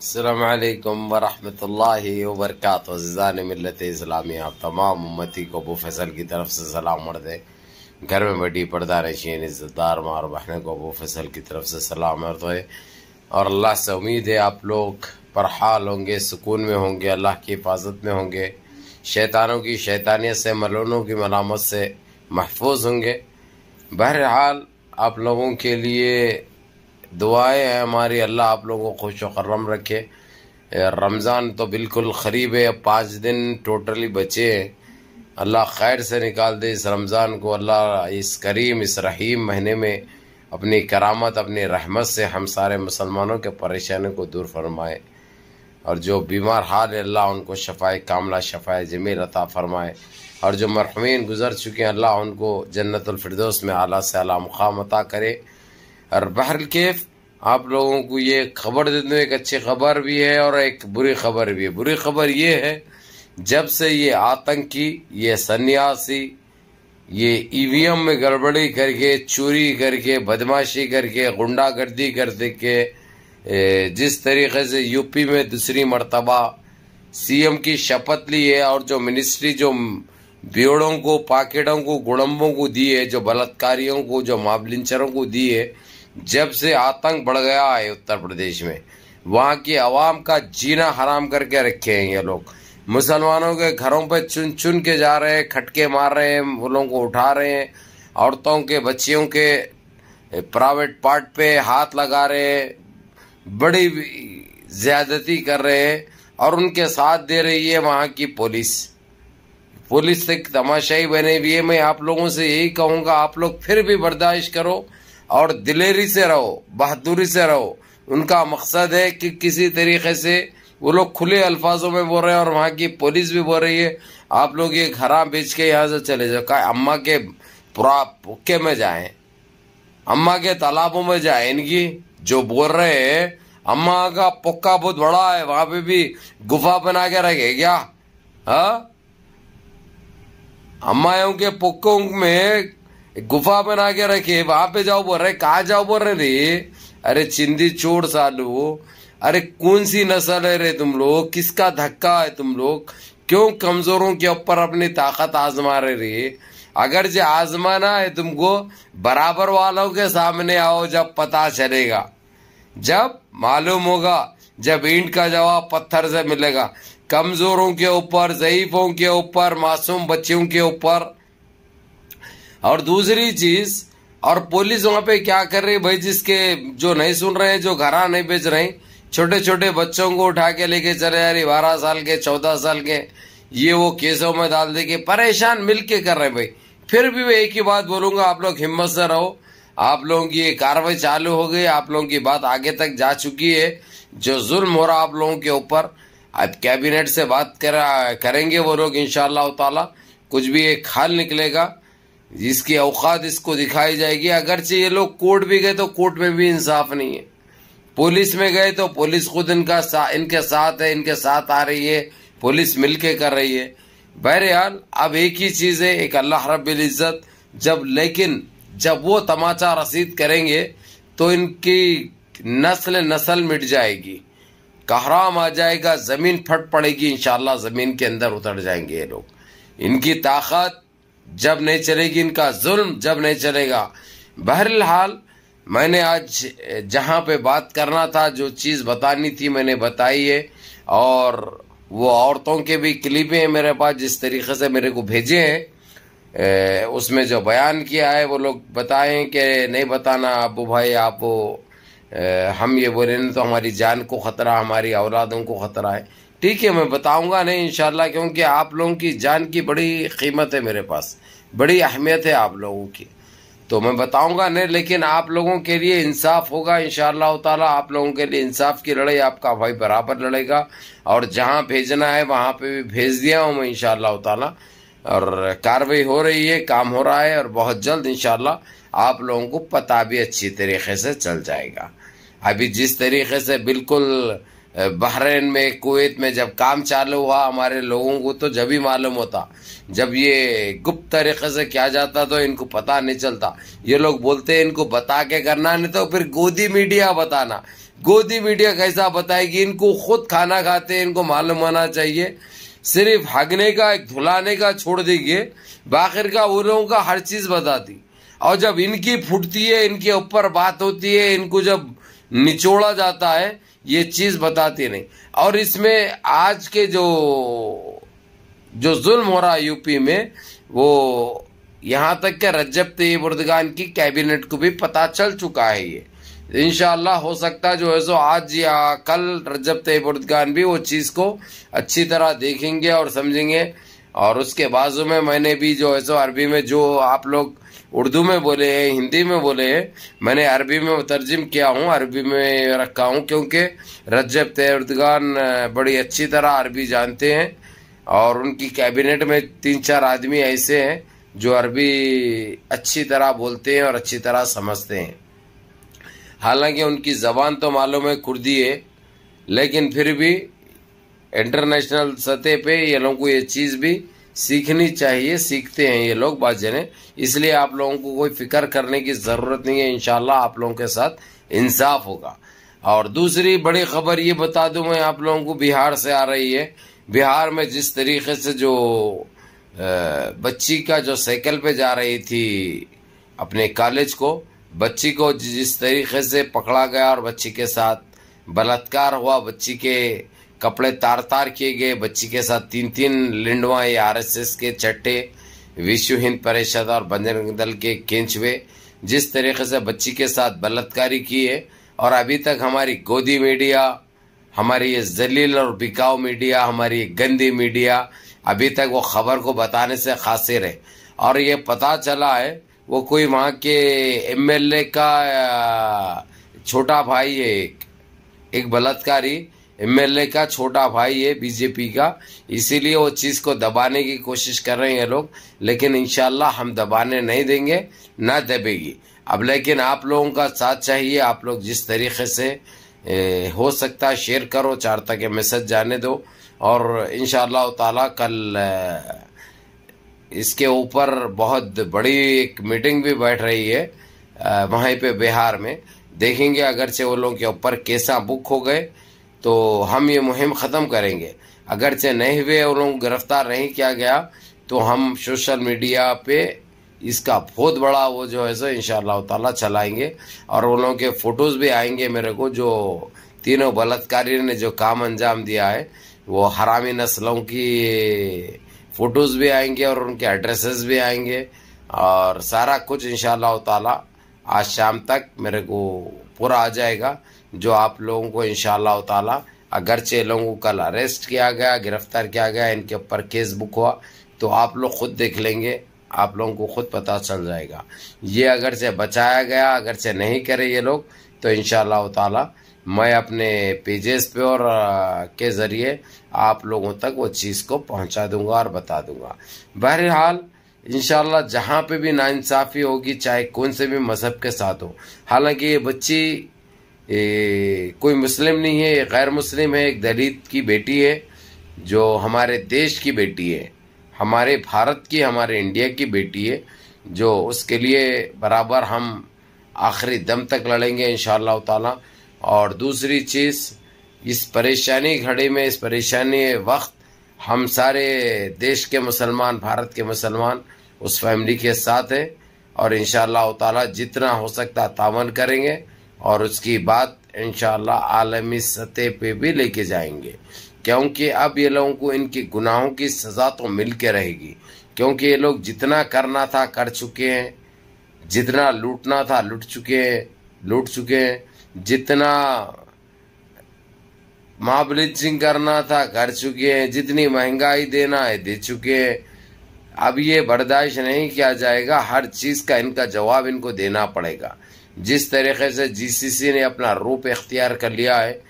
अल्लाम वरहमल वर्क ज़ान मिलत इस्लामी आप तमाम उम्मती को अबू फैसल की तरफ से सलाम घर में बड़ी पर्दा नशीन इज़्ज़तदार मार बहन को अबू फसल की तरफ से सलाम अर्द है और अल्लाह से उम्मीद है आप लोग परहाल होंगे सुकून में होंगे अल्लाह की हिफाजत में होंगे शैतानों की शैतानियत से मलोनों की मलामत से महफूज होंगे बहरहाल आप लोगों के लिए दुआएं हैं हमारी अल्लाह आप लोगों को खुश वर्रम रखे रमज़ान तो बिल्कुल करीब है पाँच दिन टोटली बचे हैं अल्लाह खैर से निकाल दे इस रमज़ान को अल्लाह इस करीम इस रहीम महीने में अपनी करामत अपनी रहमत से हम सारे मुसलमानों के परेशानियों को दूर फरमाए और जो बीमार हाल है अल्लाह उनको शफाए कामला शफाए जमील अता फरमाए और जो मरहमीन गुजर चुके हैं अल्लाह उनको जन्नतफरदोस में आला से आला मकाम अता करे और बहर केफ आप लोगों को ये खबर देते हैं एक अच्छी खबर भी है और एक बुरी खबर भी है बुरी खबर ये है जब से ये आतंकी ये सन्यासी ये ईवीएम में गड़बड़ी करके चोरी करके बदमाशी करके गुंडागर्दी कर दे के जिस तरीके से यूपी में दूसरी मरतबा सीएम की शपथ ली है और जो मिनिस्ट्री जो ब्योड़ों को पाकेटों को गुड़म्बों को दी है जो बलात्कारियों को जो मामलिंचरों को दी है जब से आतंक बढ़ गया है उत्तर प्रदेश में वहाँ की आवाम का जीना हराम करके रखे हैं ये लोग मुसलमानों के घरों पर चुन चुन के जा रहे हैं खटके मार रहे हैं वो लोगों को उठा रहे हैं औरतों के बच्चियों के प्राइवेट पार्ट पे हाथ लगा रहे हैं बड़ी ज्यादती कर रहे हैं और उनके साथ दे रही है वहाँ की पुलिस पुलिस एक तमाशाई बने हुई है मैं आप लोगों से यही कहूँगा आप लोग फिर भी बर्दाश्त करो और दिलेरी से रहो बहादुरी से रहो उनका मकसद है कि किसी तरीके से वो लोग खुले अल्फाजों में बोल रहे हैं और वहाँ की पुलिस भी बोल रही है आप लोग ये घरा बेच के यहाँ से चले जाओ का अम्मा के पूरा पुक्के में जाए अम्मा के तालाबों में जाए इनकी जो बोल रहे हैं अम्मा का पक्का बहुत बड़ा है वहां पे भी गुफा बना के रखे क्या हम्मा हाँ? के पुक्कों में गुफा बना के रखे वहां पे जाओ बोल रहे कहा जाओ बोल रहे रे अरे चिंदी छोड़ सालू अरे कौन सी नस्ल है रे तुम लोग किसका धक्का है तुम लोग क्यों कमजोरों के ऊपर अपनी ताकत आजमा रहे रे अगर जो आजमाना है तुमको बराबर वालों के सामने आओ जब पता चलेगा जब मालूम होगा जब ईंट का जवाब पत्थर से मिलेगा कमजोरों के ऊपर जयीफों के ऊपर मासूम बच्चों के ऊपर और दूसरी चीज और पुलिस वहां पे क्या कर रही है भाई जिसके जो नहीं सुन रहे हैं जो घर नहीं बेच रहे छोटे छोटे बच्चों को उठा के लेके चले जा रही बारह साल के चौदह साल के ये वो केसों में डाल देंगे परेशान मिल के कर रहे भाई फिर भी मैं एक ही बात बोलूंगा आप लोग हिम्मत से रहो आप लोगों की ये कार्रवाई चालू हो गई आप लोगों की बात आगे तक जा चुकी है जो जुल्म हो रहा आप लोगों के ऊपर अब कैबिनेट से बात करा करेंगे वो लोग इनशाला ताला कुछ भी एक हाल निकलेगा इसकी औकात इसको दिखाई जाएगी अगरचे ये लोग कोर्ट भी गए तो कोर्ट में भी इंसाफ नहीं है पुलिस में गए तो पुलिस खुद इनका सा, इनके साथ है इनके साथ आ रही है पुलिस मिलके कर रही है बहरहाल अब एक ही चीज़ है एक अल्लाह रब्ज़त जब लेकिन जब वो तमाचा रसीद करेंगे तो इनकी नस्ल नस्ल मिट जाएगी कहराम आ जाएगा ज़मीन फट पड़ेगी इन ज़मीन के अंदर उतर जाएंगे ये लोग इनकी ताकत जब नहीं चलेगी इनका जुल्म जब नहीं चलेगा बहरहाल मैंने आज जहाँ पे बात करना था जो चीज़ बतानी थी मैंने बताई है और वो औरतों के भी क्लिपें हैं मेरे पास जिस तरीके से मेरे को भेजे हैं उसमें जो बयान किया है वो लोग बताएं कि नहीं बताना अबू भाई आप हम ये बोले तो हमारी जान को ख़तरा हमारी औलादों को ख़तरा है ठीक है मैं बताऊंगा नहीं इंशाल्लाह क्योंकि आप लोगों की जान की बड़ी कीमत है मेरे पास बड़ी अहमियत है आप लोगों की तो मैं बताऊंगा नहीं लेकिन आप लोगों के लिए इंसाफ होगा इन ताला आप लोगों के लिए इंसाफ की लड़ाई आपका भाई बराबर लड़ेगा और जहां भेजना है वहां पे भी भेज दिया हूं मैं इन ताला और कार्रवाई हो रही है काम हो रहा है और बहुत जल्द इन आप लोगों को पता भी अच्छी तरीके से चल जाएगा अभी जिस तरीके से बिल्कुल बहरेन में कुवैत में जब काम चालू हुआ हमारे लोगों को तो जब ही मालूम होता जब ये गुप्त तरीके से किया जाता तो इनको पता नहीं चलता ये लोग बोलते हैं इनको बता के करना नहीं तो फिर गोदी मीडिया बताना गोदी मीडिया कैसा बताएगी इनको खुद खाना खाते हैं इनको मालूम होना चाहिए सिर्फ हगने का एक धुलाने का छोड़ देंगे बाखिर का वो लोगों का हर चीज बताती और जब इनकी फूटती है इनके ऊपर बात होती है इनको जब निचोड़ा जाता है ये चीज बताती नहीं और इसमें आज के जो जो जुल्म हो रहा है यूपी में वो यहाँ तक के रजब तेब उर्दगान की कैबिनेट को भी पता चल चुका है ये इनशाला हो सकता है जो है सो आज या कल रजब तेब उर्दगान भी वो चीज़ को अच्छी तरह देखेंगे और समझेंगे और उसके बाजू में मैंने भी जो है सो अरबी में जो आप लोग उर्दू में बोले हैं हिंदी में बोले हैं मैंने अरबी में तर्जिम किया हूँ अरबी में रखा हूँ क्योंकि रजब तेरदगान बड़ी अच्छी तरह अरबी जानते हैं और उनकी कैबिनेट में तीन चार आदमी ऐसे हैं जो अरबी अच्छी तरह बोलते हैं और अच्छी तरह समझते हैं हालांकि उनकी ज़बान तो मालूम है कुर्दी है लेकिन फिर भी इंटरनेशनल सतह पे ये लोगों को ये चीज़ भी सीखनी चाहिए सीखते हैं ये लोग बात जने इसलिए आप लोगों को कोई फिक्र करने की ज़रूरत नहीं है इन आप लोगों के साथ इंसाफ होगा और दूसरी बड़ी खबर ये बता दूं मैं आप लोगों को बिहार से आ रही है बिहार में जिस तरीके से जो बच्ची का जो साइकिल पे जा रही थी अपने कॉलेज को बच्ची को जिस तरीके से पकड़ा गया और बच्ची के साथ बलात्कार हुआ बच्ची के कपड़े तार तार किए गए बच्ची के साथ तीन तीन लिंडवा ये आरएसएस के चट्टे विश्व हिंद परिषद और बजरंग दल के केंचवे जिस तरीके से बच्ची के साथ बलात्कारी किए और अभी तक हमारी गोदी मीडिया हमारी ये जलील और बिकाऊ मीडिया हमारी गंदी मीडिया अभी तक वो खबर को बताने से खासिर है और ये पता चला है वो कोई वहाँ के एमएलए का छोटा भाई है एक एक बलात्कारी एमएलए का छोटा भाई है बीजेपी का इसीलिए वो चीज़ को दबाने की कोशिश कर रहे हैं लोग लेकिन इनशाला हम दबाने नहीं देंगे ना दबेगी अब लेकिन आप लोगों का साथ चाहिए आप लोग जिस तरीके से ए, हो सकता है शेयर करो चार तक मैसेज जाने दो और इन ताला कल इसके ऊपर बहुत बड़ी एक मीटिंग भी बैठ रही है वहीं पे बिहार में देखेंगे अगरचे वो लोग के ऊपर कैसा बुक हो गए तो हम ये मुहिम ख़त्म करेंगे अगरचे नहीं हुए और उन गिरफ्तार नहीं किया गया तो हम सोशल मीडिया पे इसका बहुत बड़ा वो जो है सो इन ताला चलाएंगे और उन लोगों के फ़ोटोज़ भी आएंगे मेरे को जो तीनों बलात्कारियों ने जो काम अंजाम दिया है वो हरामी नस्लों की फ़ोटोज़ भी आएंगे और उनके एड्रेसेस भी आएंगे और सारा कुछ इन ताला आज शाम तक मेरे को पूरा आ जाएगा जो आप लोगों को इन ताला अगरचे लोगों को कल अरेस्ट किया गया गिरफ्तार किया गया इनके ऊपर केस बुक हुआ तो आप लोग खुद देख लेंगे आप लोगों को खुद पता चल जाएगा ये अगर से बचाया गया अगर से नहीं करे ये लोग तो इन ताला मैं अपने पेजेस पे और के ज़रिए आप लोगों तक वो चीज़ को पहुंचा दूंगा और बता दूंगा बहरहाल इन जहाँ पे भी नाइंसाफ़ी होगी चाहे कौन से भी मज़हब के साथ हो हालांकि ये बच्ची ए, कोई मुस्लिम नहीं है गैर मुस्लिम है एक दलित की बेटी है जो हमारे देश की बेटी है हमारे भारत की हमारे इंडिया की बेटी है जो उसके लिए बराबर हम आखिरी दम तक लड़ेंगे इन ताला और दूसरी चीज़ इस परेशानी घड़ी में इस परेशानी वक्त हम सारे देश के मुसलमान भारत के मुसलमान उस फैमिली के साथ हैं और इन ताला जितना हो सकता तावन करेंगे और उसकी बात इन आलमी सतह पे भी लेके जाएंगे क्योंकि अब ये लोगों को इनके गुनाहों की सज़ा तो मिल के रहेगी क्योंकि ये लोग जितना करना था कर चुके हैं जितना लूटना था लूट चुके हैं लूट चुके हैं जितना महाब्लिचिंग करना था कर चुके हैं जितनी महंगाई देना है दे चुके हैं अब ये बर्दाश्त नहीं किया जाएगा हर चीज़ का इनका जवाब इनको देना पड़ेगा जिस तरीके से जीसीसी ने अपना रूप इख्तियार कर लिया है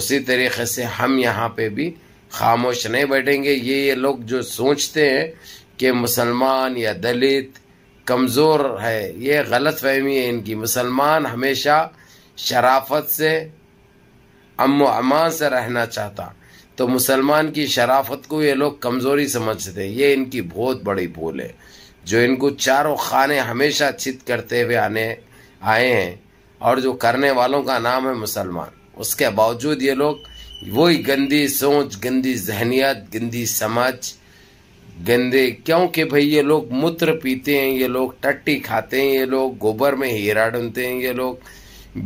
उसी तरीके से हम यहाँ पे भी खामोश नहीं बैठेंगे ये ये लोग जो सोचते हैं कि मुसलमान या दलित कमज़ोर है ये गलत फहमी है इनकी मुसलमान हमेशा शराफत से अम अमान से रहना चाहता तो मुसलमान की शराफत को ये लोग कमज़ोरी समझते हैं ये इनकी बहुत बड़ी भूल है जो इनको चारों खाने हमेशा चित करते हुए आने आए हैं और जो करने वालों का नाम है मुसलमान उसके बावजूद ये लोग वही गंदी सोच गंदी जहनीत गंदी समझ गंदे क्योंकि भाई ये लोग मूत्र पीते हैं ये लोग टट्टी खाते हैं ये लोग गोबर में हीरा ढूंढते हैं ये लोग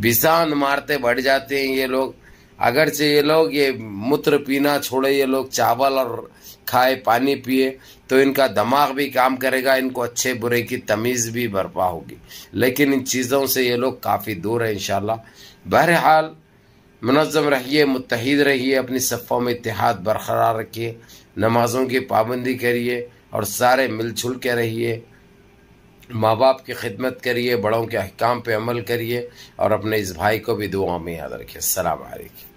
विषान मारते बढ़ जाते हैं ये लोग अगरचे ये लोग ये मूत्र पीना छोड़े ये लोग चावल और खाए पानी पिए तो इनका दिमाग भी काम करेगा इनको अच्छे बुरे की तमीज़ भी बर्पा होगी लेकिन इन चीज़ों से ये लोग काफ़ी दूर है इन बहरहाल मनज़म रहिए मुतहद रहिए अपनी सफ़ों में इतिहाद बरकरार रखिए नमाज़ों की पाबंदी करिए और सारे मिलजुल के रहिए माँ बाप की खिदमत करिए बड़ों के अहकाम पे अमल करिए और अपने इस भाई को भी दुआ में याद रखिए सलाम रही